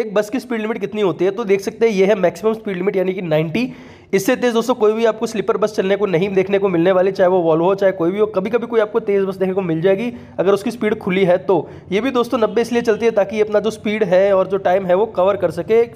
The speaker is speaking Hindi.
एक बस की स्पीड लिमिट कितनी होती है तो देख सकते हैं ये है मैक्सिमम स्पीड लिमिट यानी कि 90 इससे तेज़ दोस्तों कोई भी आपको स्लीपर बस चलने को नहीं देखने को मिलने वाली चाहे वो वॉल्व हो चाहे कोई भी हो कभी कभी कोई आपको तेज़ बस देखने को मिल जाएगी अगर उसकी स्पीड खुली है तो ये भी दोस्तों नब्बे इसलिए चलती है ताकि अपना जो स्पीड है और जो टाइम है वो कवर कर सके